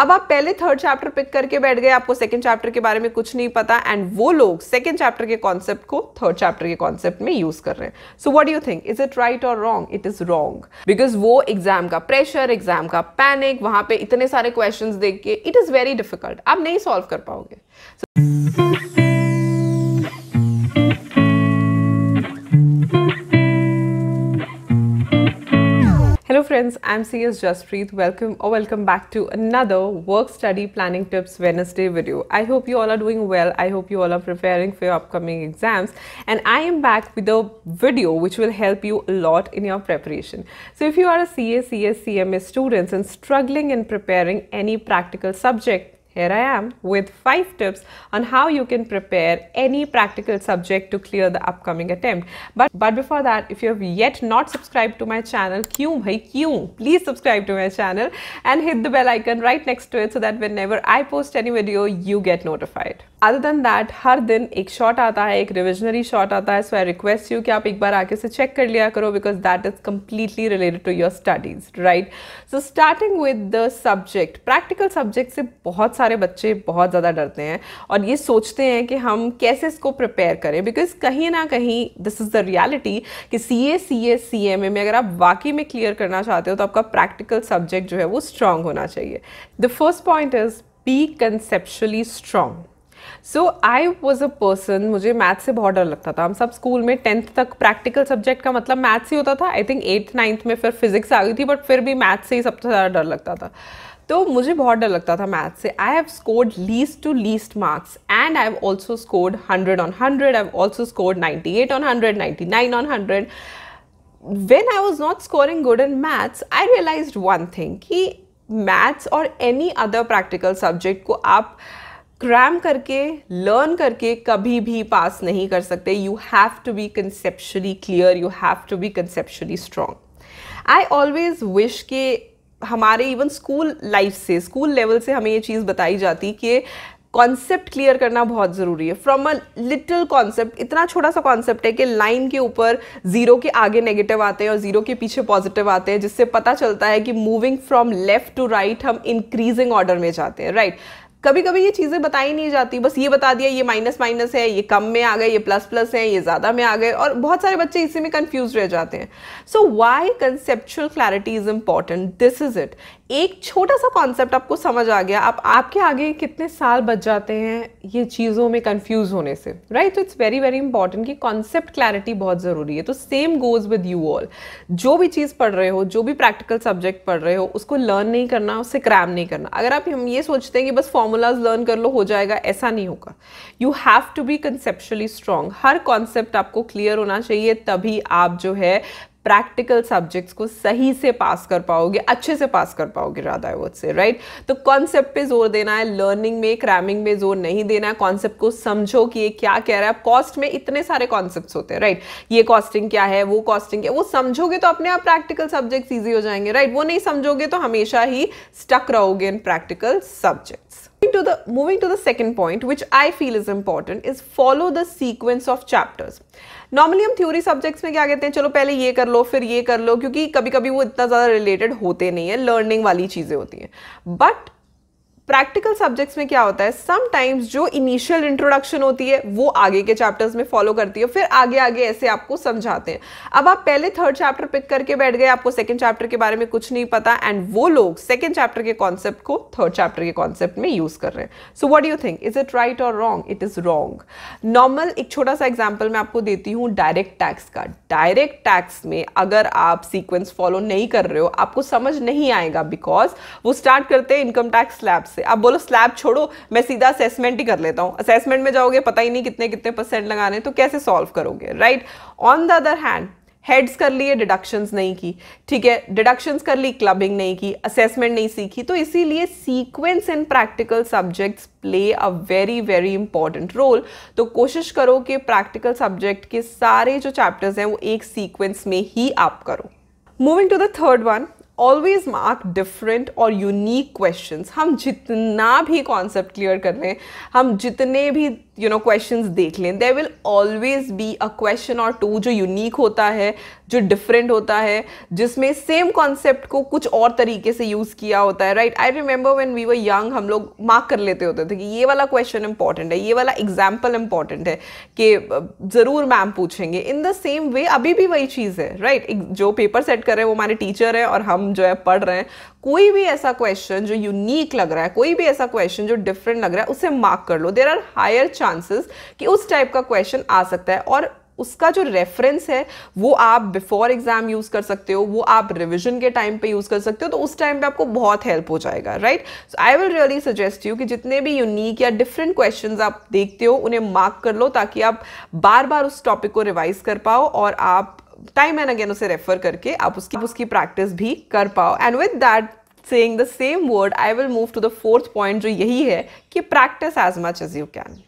अब आप पहले थर्ड चैप्टर पिक करके बैठ गए आपको सेकंड चैप्टर के बारे में कुछ नहीं पता एंड वो लोग सेकंड चैप्टर के कॉन्सेप्ट को थर्ड चैप्टर के कॉन्सेप्ट में यूज कर रहे हैं so what do you think is it right और wrong it is wrong because वो एग्जाम का प्रेशर एग्जाम का पैनिक वहां पे इतने सारे क्वेश्चन देख के इट इज वेरी डिफिकल्ट आप नहीं सॉल्व कर पाओगे so, friends, I'm CS Jaspreet. Welcome or welcome back to another work study planning tips Wednesday video. I hope you all are doing well. I hope you all are preparing for your upcoming exams and I am back with a video which will help you a lot in your preparation. So if you are a CS, CS, CMS students and struggling in preparing any practical subject here I am with 5 tips on how you can prepare any practical subject to clear the upcoming attempt. But, but before that, if you have yet not subscribed to my channel, kyun bhai, kyun? please subscribe to my channel and hit the bell icon right next to it so that whenever I post any video, you get notified. Other than that, every day a shot comes, a revisionary shot comes. So I request you that you check it check kar liya because that is completely related to your studies, right? So starting with the subject, practical subjects, सारे बच्चे बहुत ज़्यादा डरते हैं और ये सोचते हैं कि हम कैसे इसको प्रिपेयर करें बिकॉज कहीं ना कहीं दिस इज़ द रियलिटी कि सी ए सी ए सी एम ए में अगर आप वाकई में क्लियर करना चाहते हो तो आपका प्रैक्टिकल सब्जेक्ट जो है वो स्ट्रांग होना चाहिए the first point is be conceptually strong so I was a person मुझे मैथ से बहुत डर लगता था हम सब स्कूल में टेंथ तक प्रैक्टिकल सब्जेक्ट का मतलब मैथ्स ही होता था आई थिंक एट्थ नाइन्थ में फिर फिजिक्स आ गई थी बट फिर भी मैथ्स से ही सबसे ज़्यादा डर लगता था तो मुझे बहुत डर लगता था मैथ से I have scored least to least marks and I have also scored hundred on hundred I have also scored ninety eight on hundred ninety nine on hundred when I was not scoring good in maths I realise one thing कि maths और any other practical subject को आप cram करके learn करके कभी भी पास नहीं कर सकते you have to be conceptually clear you have to be conceptually strong I always wish के हमारे इवन स्कूल लाइफ से स्कूल लेवल से हमें ये चीज़ बताई जाती कि कॉन्सेप्ट क्लियर करना बहुत ज़रूरी है फ्रॉम अ लिटिल कॉन्सेप्ट इतना छोटा सा कॉन्सेप्ट है कि लाइन के ऊपर ज़ीरो के आगे नेगेटिव आते हैं और ज़ीरो के पीछे पॉजिटिव आते हैं जिससे पता चलता है कि moving from left to right हम इंक्रीजिंग ऑर्डर में जाते हैं राइट right? कभी कभी ये चीज़ें बताई नहीं जाती बस ये बता दिया ये माइनस माइनस है ये कम में आ गए ये प्लस प्लस है ये ज़्यादा में आ गए और बहुत सारे बच्चे इसी में कन्फ्यूज रह जाते हैं so why conceptual clarity is important this is it एक छोटा सा कॉन्सेप्ट आपको समझ आ गया आप आपके आगे कितने साल बच जाते हैं ये चीज़ों में कंफ्यूज होने से राइट तो इट्स वेरी वेरी इंपॉर्टेंट कि कॉन्सेप्ट क्लैरिटी बहुत ज़रूरी है तो same goes with you all जो भी चीज़ पढ़ रहे हो जो भी प्रैक्टिकल सब्जेक्ट पढ़ रहे हो उसको लर्न नहीं करना उससे क्रैम नहीं करना अगर आप हम ये सोचते हैं कि बस फॉर्मूलाज लर्न कर लो हो जाएगा ऐसा नहीं होगा you have to be conceptually strong हर कॉन्सेप्ट आपको क्लियर होना चाहिए तभी आप जो है प्रैक्टिकल सब्जेक्ट्स को सही से पास कर पाओगे अच्छे से पास कर पाओगे राधा है वुड से राइट तो कॉन्सेप्ट पे जोर देना है लर्निंग में क्रैमिंग में जोर नहीं देना है कॉन्सेप्ट को समझो कि ये क्या कह रहा है कॉस्ट में इतने सारे कॉन्सेप्ट होते हैं राइट ये कॉस्टिंग क्या है वो कॉस्टिंग क्या वो समझोगे तो अपने आप प्रैक्टिकल सब्जेक्ट्स ईजी हो जाएंगे राइट वो नहीं समझोगे तो हमेशा ही स्टक रहोगे in practical subjects to the moving to the second point which i feel is important is follow the sequence of chapters normally हम थ्योरी सब्जेक्ट्स में क्या कहते हैं चलो पहले ये कर लो फिर ये कर लो क्योंकि कभी कभी वो इतना ज़्यादा रिलेटेड होते नहीं है लर्निंग वाली चीज़ें होती हैं बट प्रैक्टिकल सब्जेक्ट्स में क्या होता है समटाइम्स जो इनिशियल इंट्रोडक्शन होती है वो आगे के चैप्टर्स में फॉलो करती है फिर आगे आगे ऐसे आपको समझाते हैं अब आप पहले थर्ड चैप्टर पिक करके बैठ गए आपको सेकंड चैप्टर के बारे में कुछ नहीं पता एंड वो लोग सेकंड चैप्टर के कॉन्सेप्ट को थर्ड चैप्टर के कॉन्सेप्ट में यूज कर रहे हैं so what you think is it right और wrong it is wrong normal एक छोटा सा एग्जाम्पल मैं आपको देती हूँ डायरेक्ट टैक्स का डायरेक्ट टैक्स में अगर आप सीक्वेंस फॉलो नहीं कर रहे हो आपको समझ नहीं आएगा बिकॉज वो स्टार्ट करते हैं इनकम टैक्स स्लैब्स से आप बोलो स्लैब छोड़ो मैं सीधा असेसमेंट ही कर लेता हूँ असेसमेंट में जाओगे पता ही नहीं कितने कितने परसेंट लगाने तो कैसे सॉल्व करोगे right on the other hand heads कर लिए डिडक्शंस नहीं की ठीक है डिडक्शंस कर ली क्लबिंग नहीं की असेसमेंट नहीं सीखी तो इसीलिए sequence in practical subjects play a very very important role तो कोशिश करो कि प्रैक्टिकल सब्जेक्ट के सारे जो चैप्टर्स हैं वो एक सीक्वेंस में ही आप करो moving to the third one always mark different और यूनिक क्वेश्चन हम जितना भी कॉन्सेप्ट क्लियर कर लें हम जितने भी यू नो क्वेश्चन देख लें there will always be a question और टू जो यूनिक होता है जो डिफरेंट होता है जिसमें सेम कॉन्सेप्ट को कुछ और तरीके से यूज़ किया होता है right I remember when we were young हम लोग मार्क कर लेते होते थे कि ये वाला क्वेश्चन इंपॉर्टेंट है ये वाला एग्जाम्पल इंपॉर्टेंट है कि ज़रूर मैम पूछेंगे इन द सेम वे अभी भी वही चीज़ है राइट right? जो पेपर सेट कर रहे हैं वो हमारे टीचर है और हम हम जो है पढ़ रहे हैं कोई भी ऐसा क्वेश्चन जो यूनिक लग रहा है कोई भी ऐसा क्वेश्चन जो डिफरेंट लग रहा है उसे मार्क कर लो देर आर हायर चांसेस कि उस टाइप का क्वेश्चन आ सकता है और उसका जो रेफरेंस है वो आप बिफोर एग्जाम यूज़ कर सकते हो वो आप रिविजन के टाइम पे यूज़ कर सकते हो तो उस टाइम पे आपको बहुत हेल्प हो जाएगा right so I will really suggest you कि जितने भी यूनिक या डिफरेंट क्वेश्चंस आप देखते हो उन्हें मार्क कर लो ताकि आप बार बार उस टॉपिक को रिवाइज कर पाओ और आप टाइम एंड अगेन उसे रेफर करके आप उसकी उसकी प्रैक्टिस भी कर पाओ and with that saying the same word I will move to the fourth point जो यही है कि practise as much as you can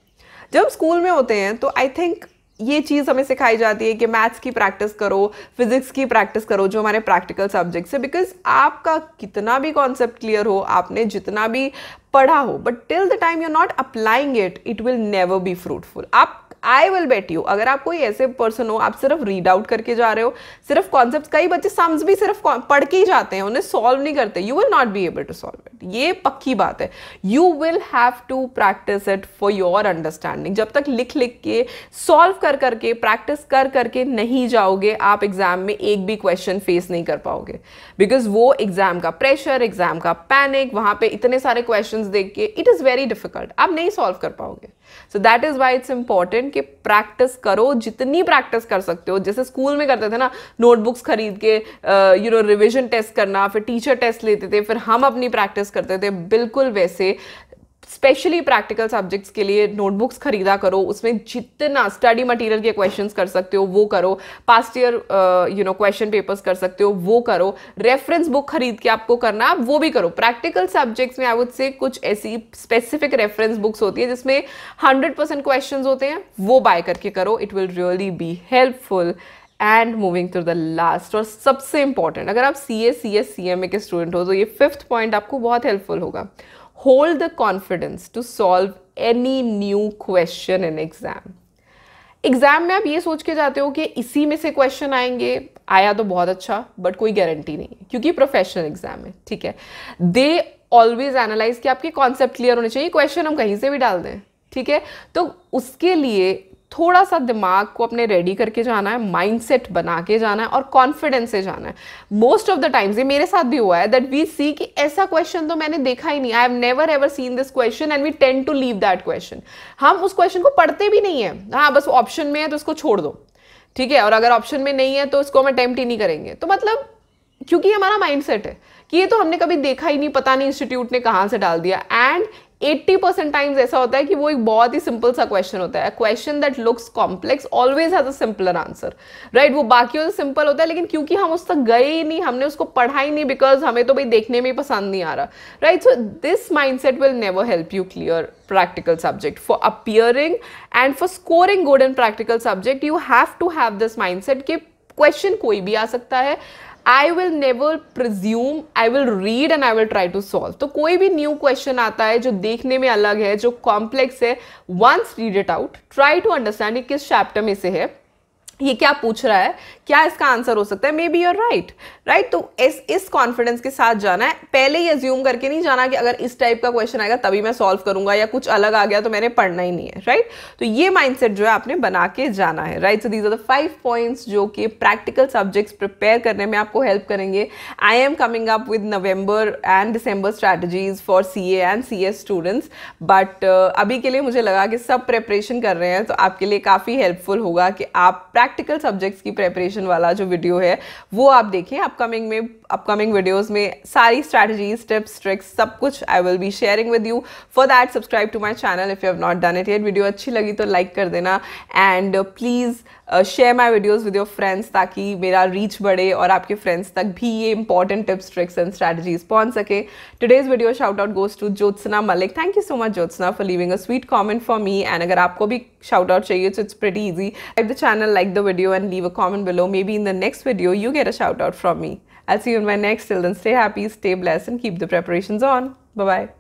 जब स्कूल में होते हैं तो आई थिंक ये चीज़ हमें सिखाई जाती है कि मैथ्स की प्रैक्टिस करो फिजिक्स की प्रैक्टिस करो जो हमारे प्रैक्टिकल सब्जेक्ट्स है बिकॉज आपका कितना भी कॉन्सेप्ट क्लियर हो आपने जितना भी पढ़ा हो but till the time you not applying it it will never be fruitful आप आई विल बेट यू अगर आप कोई ऐसे पर्सन हो आप सिर्फ रीड आउट करके जा रहे हो सिर्फ कॉन्सेप्ट कई बच्चे सम्स भी सिर्फ पढ़ के ही जाते हैं उन्हें सॉल्व नहीं करते you will not be able to solve it ये पक्की बात है you will have to practise it for your understanding जब तक लिख लिख के सॉल्व कर करके प्रैक्टिस कर करके नहीं जाओगे आप एग्जाम में एक भी क्वेश्चन फेस नहीं कर पाओगे बिकॉज वो एग्जाम का प्रेशर एग्जाम का पैनिक वहां पे इतने सारे क्वेश्चन देख के इट इज़ वेरी डिफिकल्ट आप नहीं सॉल्व कर पाओगे so that is why it's important कि प्रैक्टिस करो जितनी प्रैक्टिस कर सकते हो जैसे स्कूल में करते थे ना नोटबुक्स खरीद के यू नो रिविजन टेस्ट करना फिर टीचर टेस्ट लेते थे फिर हम अपनी प्रैक्टिस करते थे बिल्कुल वैसे स्पेशली प्रैक्टिकल सब्जेक्ट्स के लिए नोटबुक्स खरीदा करो उसमें जितना स्टडी मटेरियल के क्वेश्चंस कर सकते हो वो करो past year you know question papers कर सकते हो वो करो रेफरेंस बुक खरीद के आपको करना है वो भी करो प्रैक्टिकल सब्जेक्ट्स में आई वुड से कुछ ऐसी स्पेसिफिक रेफरेंस बुक्स होती है जिसमें हंड्रेड परसेंट क्वेश्चन होते हैं वो बाय करके करो it will really be helpful and moving to the last और सबसे इंपॉर्टेंट अगर आप सी ए C S C M A के स्टूडेंट हो तो ये फिफ्थ पॉइंट आपको बहुत हेल्पफुल होगा hold the confidence to solve any new question in exam. Exam में आप ये सोच के जाते हो कि इसी में से क्वेश्चन आएंगे आया तो बहुत अच्छा बट कोई गारंटी नहीं है क्योंकि प्रोफेशनल एग्जाम है ठीक है दे ऑलवेज एनालाइज कि आपके कॉन्सेप्ट क्लियर होने चाहिए क्वेश्चन हम कहीं से भी डाल दें ठीक है तो उसके लिए थोड़ा सा दिमाग को अपने रेडी करके जाना है माइंडसेट बना के जाना है और कॉन्फिडेंस से जाना है मोस्ट ऑफ द टाइम्स ये मेरे साथ भी हुआ है दैट वी सी कि ऐसा क्वेश्चन तो मैंने देखा ही नहीं I have never ever seen this question and we tend to leave that question हम उस क्वेश्चन को पढ़ते भी नहीं है हाँ बस ऑप्शन में है तो उसको छोड़ दो ठीक है और अगर ऑप्शन में नहीं है तो उसको हम अटेम्प्ट ही नहीं करेंगे तो मतलब क्योंकि हमारा माइंडसेट है कि ये तो हमने कभी देखा ही नहीं पता नहीं इंस्टीट्यूट ने कहाँ से डाल दिया एंड एट्टी परसेंट टाइम्स ऐसा होता है कि वो एक बहुत ही सिंपल सा क्वेश्चन होता है question that looks complex always has a simpler answer right वो बाकी से सिंपल होता है लेकिन क्योंकि हम उस तक गए ही नहीं हमने उसको पढ़ा ही नहीं बिकॉज हमें तो भाई देखने में ही पसंद नहीं आ रहा right so this mindset will never help you clear practical subject for appearing and for scoring good and practical subject you have to have this mindset कि क्वेश्चन कोई भी आ सकता है I will never presume I will read and I will try to solve तो कोई भी new question आता है जो देखने में अलग है जो कॉम्प्लेक्स है once read it out try to understand किस चैप्टर में से है ये क्या पूछ रहा है क्या इसका आंसर हो सकता है maybe you're right right तो इस इस कॉन्फिडेंस के साथ जाना है पहले ही एज्यूम करके नहीं जाना कि अगर इस टाइप का क्वेश्चन आएगा तभी मैं सॉल्व करूंगा या कुछ अलग आ गया तो मैंने पढ़ना ही नहीं है राइट right? तो ये माइंडसेट जो है आपने बना के जाना है right so these are the five points जो कि प्रैक्टिकल सब्जेक्ट्स प्रिपेयर करने में आपको हेल्प करेंगे I am coming up with November and December strategies for C and C students but अभी के लिए मुझे लगा कि सब प्रिपरेशन कर रहे हैं तो आपके लिए काफ़ी हेल्पफुल होगा कि आप प्रैक्ट प्रैक्टिकल सब्जेक्ट्स की प्रेपरेशन वाला जो वीडियो है वो आप देखें अपकमिंग में अपकमिंग वीडियोज़ में सारी स्ट्रैटेजीज टिप्स ट्रिक्स सब कुछ I will be sharing with you for that subscribe to my channel if you have not done it yet video अच्छी लगी तो लाइक कर देना and please share my videos with your friends ताकि मेरा reach बढ़े और आपके फ्रेंड्स तक भी ये important tips tricks and strategies पहुंच सके today's video shout out goes to Jyotsna Malik thank you so much Jyotsna for leaving a sweet comment for me and अगर आपको भी shout out चाहिए so it's pretty easy like the channel like the video and leave a comment below maybe in the next video you get a shout out from me I'll see you in my next till then stay happy stay blessed and keep the preparations on bye bye